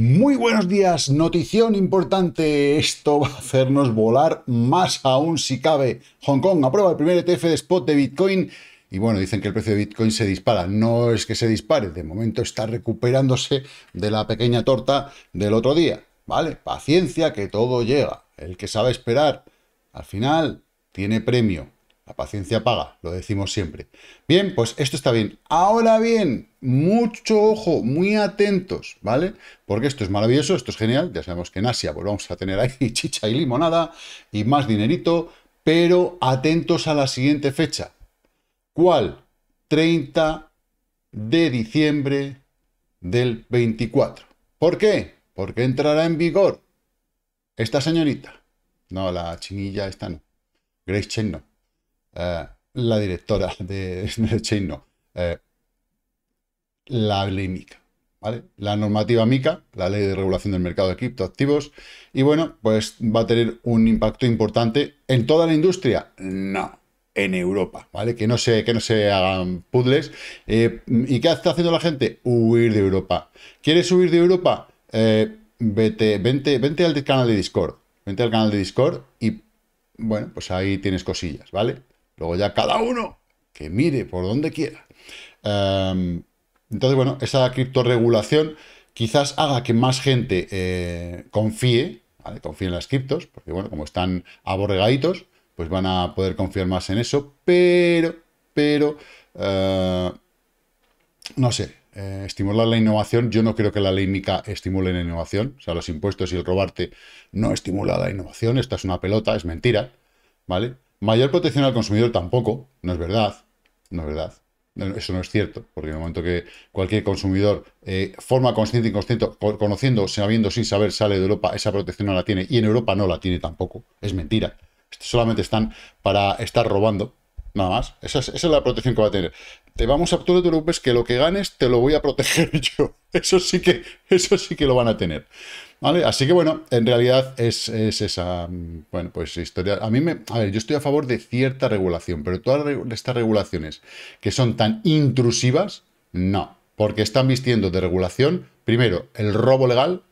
Muy buenos días, notición importante. Esto va a hacernos volar más aún si cabe. Hong Kong aprueba el primer ETF de spot de Bitcoin. Y bueno, dicen que el precio de Bitcoin se dispara. No es que se dispare, de momento está recuperándose de la pequeña torta del otro día. ¿Vale? Paciencia, que todo llega. El que sabe esperar, al final, tiene premio. La paciencia paga, lo decimos siempre. Bien, pues esto está bien. Ahora bien, mucho ojo, muy atentos, ¿vale? Porque esto es maravilloso, esto es genial. Ya sabemos que en Asia volvamos pues, a tener ahí chicha y limonada y más dinerito, pero atentos a la siguiente fecha. ¿Cuál? 30 de diciembre del 24. ¿Por qué? Porque entrará en vigor esta señorita. No, la chinilla esta no. Grace Chen no. Eh, la directora de, de no, eh, la ley MICA, ¿vale? La normativa MICA, la ley de regulación del mercado de criptoactivos, y bueno, pues va a tener un impacto importante en toda la industria, no, en Europa, ¿vale? Que no se, que no se hagan puzzles. Eh, ¿Y qué está haciendo la gente? Huir de Europa. ¿Quieres huir de Europa? vete, vente, vente al canal de Discord. Vente al canal de Discord y, bueno, pues ahí tienes cosillas, ¿vale? Luego ya cada uno que mire por donde quiera. Em, entonces, bueno, esa criptoregulación quizás haga que más gente eh, confíe, ¿vale? confíe en las criptos, porque bueno, como están aborregaditos, pues van a poder confiar más en eso, pero, pero, eh, no sé, eh, estimular la innovación, yo no creo que la ley MICA estimule la innovación, o sea, los impuestos y el robarte no estimula la innovación, esta es una pelota, es mentira, ¿vale? Mayor protección al consumidor tampoco, no es verdad, no es verdad. Eso no es cierto, porque en el momento que cualquier consumidor, eh, forma consciente e inconsciente, conociendo, sabiendo, sin saber, sale de Europa, esa protección no la tiene. Y en Europa no la tiene tampoco. Es mentira. Solamente están para estar robando, nada más. Esa es, la protección que va a tener. Te vamos a, tú de que lo que ganes te lo voy a proteger yo. Eso sí que, eso sí que lo van a tener. ¿Vale? Así que bueno, en realidad es, es, esa, mm, bueno, pues historia. A mí me, a ver, yo estoy a favor de cierta regulación, pero todas estas regulaciones que son tan intrusivas, no, porque están vistiendo de regulación, primero, el robo legal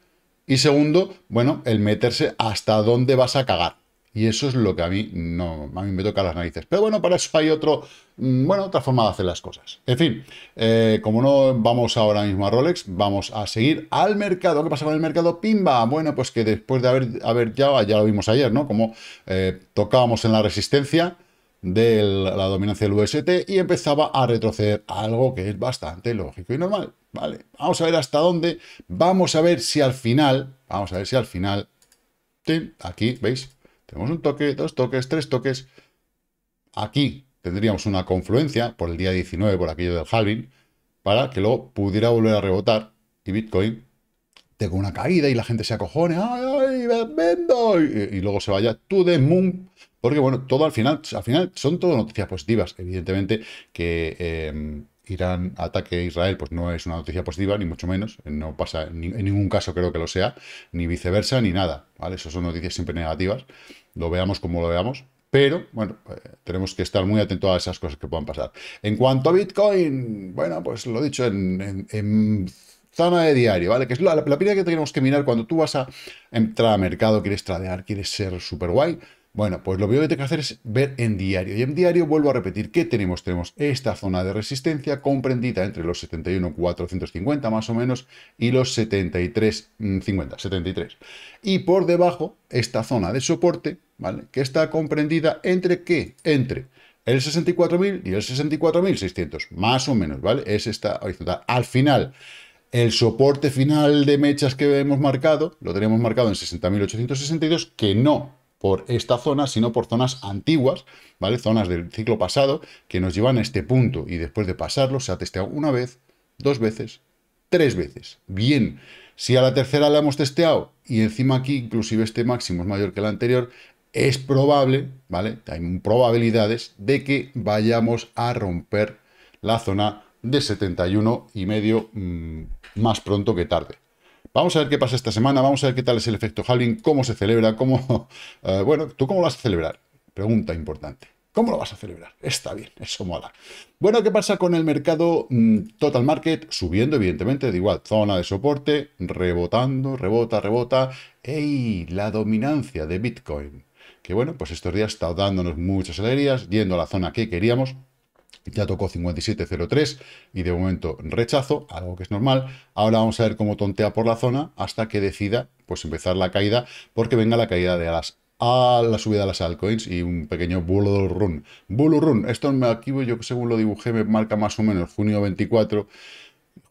y segundo, bueno, el meterse hasta dónde vas a cagar. Y eso es lo que a mí no, me toca las narices. Pero bueno, para eso hay otro, mm, bueno, otra forma de hacer las cosas. En fin, eh, como no vamos ahora mismo a Rolex, vamos a seguir al mercado. ¿Qué pasa con el mercado? ¡Pimba! Bueno, pues que después de haber, haber ya, ya lo vimos ayer, ¿no? Como eh, tocábamos en la resistencia de la dominancia del UST y empezaba a retroceder, algo que es bastante lógico y normal. Vale, vamos a ver hasta dónde, vamos a ver si al final, vamos a ver si al final, aquí, ¿veis? Tenemos un toque, dos toques, tres toques. Aquí tendríamos una confluencia por el día 19, por aquello del halving, para que luego pudiera volver a rebotar y Bitcoin tenga una caída y la gente se acojone, ¡ay, ay vendo! Y, luego se vaya tú de moon. Porque bueno, todo al final, al final son todo noticias positivas. Evidentemente que... Eh, Irán ataque a Israel, pues no es una noticia positiva, ni mucho menos, no pasa, en ningún caso creo que lo sea, ni viceversa, ni nada, ¿vale? eso son noticias siempre negativas, lo veamos como lo veamos, pero, bueno, eh, tenemos que estar muy atentos a esas cosas que puedan pasar. En cuanto a Bitcoin, bueno, pues lo he dicho, en, zona de diario, ¿vale? Que es la, que tenemos que mirar cuando tú vas a entrar a mercado, quieres tradear, quieres ser súper guay, bueno, pues lo primero que tengo que hacer es ver en diario. Y en diario vuelvo a repetir, ¿qué tenemos? Tenemos esta zona de resistencia comprendida entre los 71,450 más o menos y los 73,50, 73. Mm, y por debajo, esta zona de soporte, ¿vale? Que está comprendida entre qué? Entre el 64.000 y el 64.600, más o menos, ¿vale? Es esta horizontal. Al final, el soporte final de mechas que hemos marcado, lo tenemos marcado en 60.862, que no por esta zona, sino por zonas antiguas, ¿vale? Zonas del ciclo pasado que nos llevan a este punto y después de pasarlo se ha testeado una vez, dos veces, tres veces. Bien, si a la tercera la hemos testeado y encima aquí inclusive este máximo es mayor que el anterior, es probable, ¿vale? Hay probabilidades de que vayamos a romper la zona de 71 y medio mm, más pronto que tarde. Vamos a ver qué pasa esta semana, vamos a ver qué tal es el efecto Halloween, cómo se celebra, cómo... Eh, bueno, ¿tú cómo lo vas a celebrar? Pregunta importante. ¿Cómo lo vas a celebrar? Está bien, eso mola. Bueno, ¿qué pasa con el mercado mm, Total Market? Subiendo, evidentemente, de igual, zona de soporte, rebotando, rebota, rebota. ¡Ey! La dominancia de Bitcoin. Que bueno, pues estos días está dándonos muchas alegrías, yendo a la zona que queríamos. Ya tocó 57.03 y de momento rechazo, algo que es normal. Ahora vamos a ver cómo tontea por la zona hasta que decida pues empezar la caída, porque venga la caída de las a la subida de las altcoins y un pequeño bull run. Bull run, esto aquí yo según lo dibujé me marca más o menos junio 24.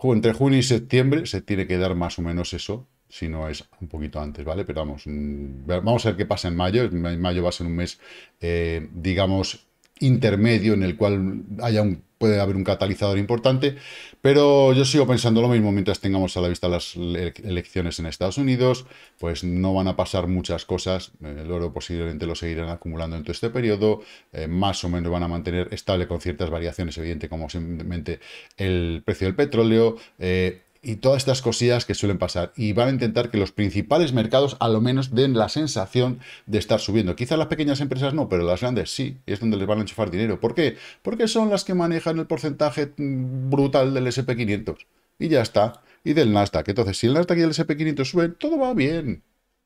Entre junio y septiembre se tiene que dar más o menos eso, si no es un poquito antes, ¿vale? Pero vamos, mm, vamos a ver qué pasa en mayo. En mayo va a ser un mes, eh, digamos, intermedio en el cual haya un, puede haber un catalizador importante, pero yo sigo pensando lo mismo mientras tengamos a la vista las elecciones en Estados Unidos, pues no van a pasar muchas cosas, eh, el oro posiblemente lo seguirán acumulando en todo este periodo, eh, más o menos van a mantener estable con ciertas variaciones, evidente como simplemente el precio del petróleo, eh, y todas estas cosillas que suelen pasar. Y van a intentar que los principales mercados a lo menos den la sensación de estar subiendo. Quizás las pequeñas empresas no, pero las grandes sí. Es donde les van a enchufar dinero. ¿Por qué? Porque son las que manejan el porcentaje brutal del SP500. Y ya está. Y del Nasdaq. Entonces, si el Nasdaq y el SP500 suben, todo va bien.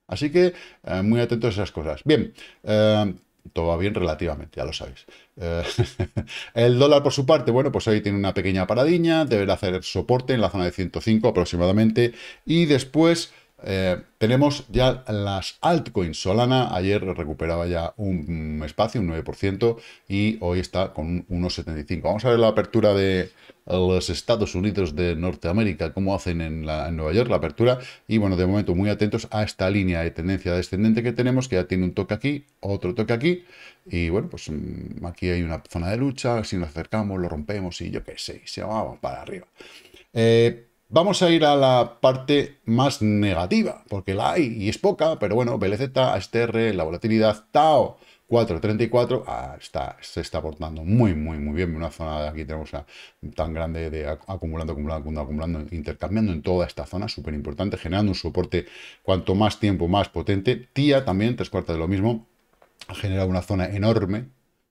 Así que eh, muy atentos a esas cosas. Bien. Eh, todo va bien relativamente, ya lo sabéis. Eh, el dólar, por su parte, bueno, pues ahí tiene una pequeña paradiña, deberá hacer soporte en la zona de 105 aproximadamente, y después eh, tenemos ya las altcoins. Solana ayer recuperaba ya un espacio, un 9%, y hoy está con un 1,75. Vamos a ver la apertura de los Estados Unidos de Norteamérica, cómo hacen en, la, Nueva York la apertura. Y bueno, de momento muy atentos a esta línea de tendencia descendente que tenemos, que ya tiene un toque aquí, otro toque aquí. Y bueno, pues mm, aquí hay una zona de lucha, si nos acercamos, lo rompemos y yo qué sé, se va para arriba. Eh, Vamos a ir a la parte más negativa, porque la hay y es poca, pero bueno, BLZ, ASTR, la volatilidad, TAO, 4.34, ah, está, se está aportando muy, muy, muy bien. Una zona de aquí tenemos tan grande de acumulando, acumulando, acumulando, intercambiando en toda esta zona, súper importante, generando un soporte cuanto más tiempo más potente. TIA también, tres cuartas de lo mismo, ha generado una zona enorme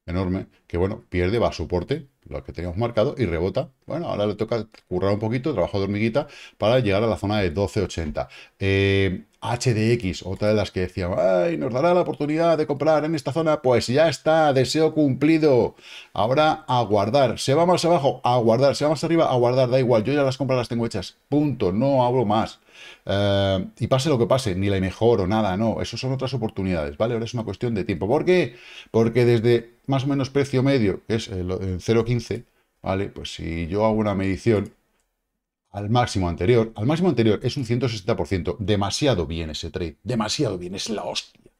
enorme, que bueno, pierde, va a soporte, lo que teníamos marcado, y rebota. Bueno, ahora le toca currar un poquito, trabajo de hormiguita, para llegar a la zona de 1280. Eh, HDX, otra de las que decíamos, ay, nos dará la oportunidad de comprar en esta zona, pues ya está, deseo cumplido. Ahora aguardar, se va más abajo, aguardar, se va más arriba, aguardar, da igual, yo ya las compras las tengo hechas, punto, no hablo más. Eh, y pase lo que pase, ni la mejor o nada, no, eso son otras oportunidades, ¿vale? Ahora es una cuestión de tiempo. ¿Por qué? Porque desde más o menos precio medio, que es el 0.15, ¿vale? Pues si yo hago una medición al máximo anterior, al máximo anterior es un 160%, demasiado bien ese trade, demasiado bien, es la hostia,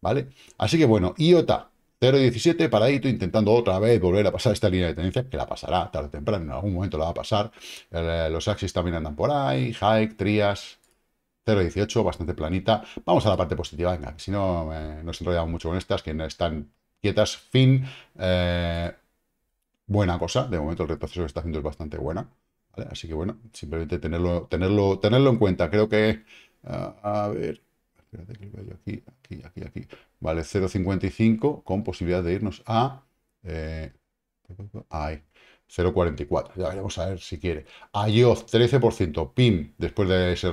¿vale? Así que bueno, IOTA, 0.17, paradito, intentando otra vez volver a pasar esta línea de tendencia, que la pasará tarde o temprano, en algún momento la va a pasar, eh, los axis también andan por ahí, Hike, Trias, 0.18, bastante planita. Vamos a la parte positiva, venga, si no eh, nos enrollamos mucho con estas, que no están quietas. Fin. Eh, buena cosa. De momento el retroceso que está haciendo es bastante buena. Así que bueno, simplemente tenerlo, tenerlo, tenerlo en cuenta. Creo que... a ver... que aquí, aquí, aquí, aquí. Vale, 0.55 con posibilidad de irnos a... Eh, 0.44. Ya veremos a ver si quiere. IOS 13%. pin después de ese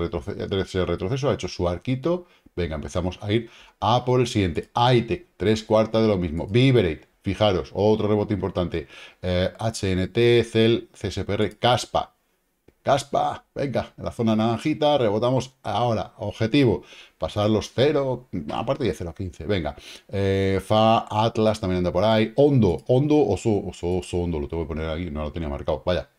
retroceso, ha hecho su arquito Venga, empezamos a ir a por el siguiente. Aite, tres cuartas de lo mismo. Vibrate, fijaros, otro rebote importante. HNT, eh, CEL, CSPR, CASPA. Caspa, venga, en la zona naranjita, rebotamos ahora. Objetivo, pasar los cero, aparte de 0 a 15, venga. Eh, Fa, Atlas también anda por ahí. Hondo, Hondo, Oso, Oso, Oso, Hondo, lo tengo que poner aquí, no lo tenía marcado. Vaya,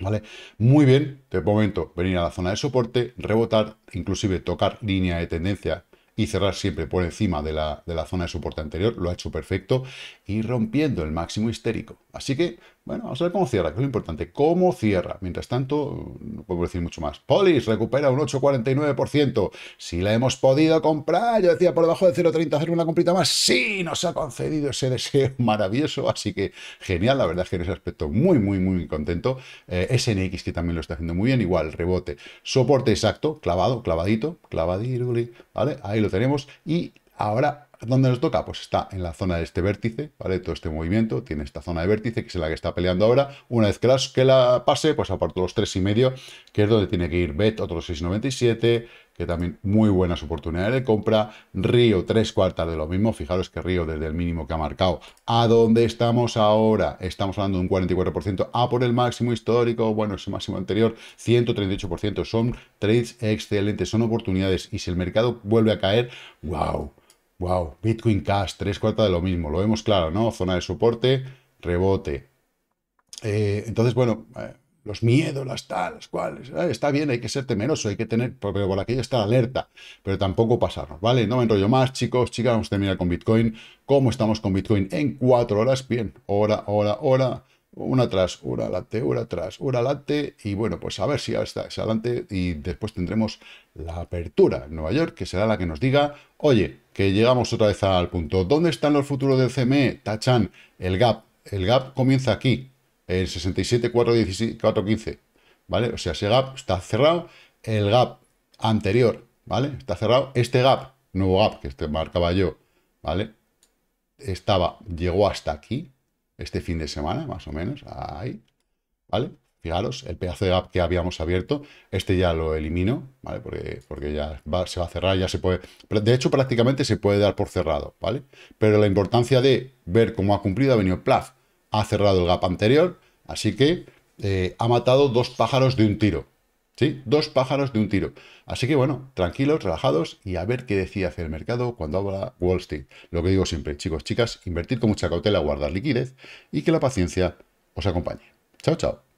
¿Vale? Muy bien, de momento, venir a la zona de soporte, rebotar, inclusive tocar línea de tendencia y cerrar siempre por encima de la, de la, zona de soporte anterior, lo ha hecho perfecto, y rompiendo el máximo histérico. Así que bueno, vamos a ver cómo cierra, que es lo importante. ¿Cómo cierra? Mientras tanto, no puedo decir mucho más. Polis recupera un 8,49%. Si la hemos podido comprar, yo decía por debajo de 0,30 hacer una comprita más. Sí, nos ha concedido ese deseo maravilloso. Así que genial, la verdad es que en ese aspecto muy, muy, muy contento. Eh, SNX que también lo está haciendo muy bien, igual, rebote. Soporte exacto, clavado, clavadito, clavadito, ¿vale? Ahí lo tenemos. Y ahora ¿Dónde nos toca? Pues está en la zona de este vértice, ¿vale? Todo este movimiento tiene esta zona de vértice, que es la que está peleando ahora. Una vez que la, pase, pues aparto los 3,5, que es donde tiene que ir BET, otros 6,97, que también muy buenas oportunidades de compra. Río, tres cuartas de lo mismo. Fijaros que Río, desde el mínimo que ha marcado, a dónde estamos ahora, estamos hablando de un 44%, a por el máximo histórico, bueno, ese máximo anterior, 138%. Son trades excelentes, son oportunidades. Y si el mercado vuelve a caer, ¡wow! Wow, Bitcoin Cash, tres cuartas de lo mismo, lo vemos claro, ¿no? Zona de soporte, rebote. Eh, entonces, bueno, eh, los miedos, las tal, las cuales, está bien, hay que ser temeroso, hay que tener, pero por, aquello estar alerta, pero tampoco pasarnos, ¿vale? No me enrollo más, chicos, chicas, vamos a terminar con Bitcoin. ¿Cómo estamos con Bitcoin? En cuatro horas, bien, hora, hora, hora una atrás, una late, una atrás, una late, y bueno, pues a ver si está adelante y después tendremos la apertura en Nueva York, que será la que nos diga, oye, que llegamos otra vez al punto. ¿Dónde están los futuros del CME? Tachan el gap. El gap comienza aquí, el 67,415. ¿Vale? O sea, ese gap está cerrado. El gap anterior, ¿vale? Está cerrado. Este gap, nuevo gap que este marcaba yo, ¿vale? Estaba, llegó hasta aquí, este fin de semana, más o menos, ahí, ¿vale? Fijaros, el pedazo de gap que habíamos abierto, este ya lo elimino, ¿vale? Porque, ya se va a cerrar, ya se puede... De hecho, prácticamente se puede dar por cerrado, ¿vale? Pero la importancia de ver cómo ha cumplido ha venido Plaf, Ha cerrado el gap anterior, así que eh, ha matado dos pájaros de un tiro. ¿Sí? Dos pájaros de un tiro. Así que bueno, tranquilos, relajados y a ver qué decía hacer el mercado cuando habla Wall Street. Lo que digo siempre, chicos, chicas, invertir con mucha cautela, guardar liquidez y que la paciencia os acompañe. Chao, chao.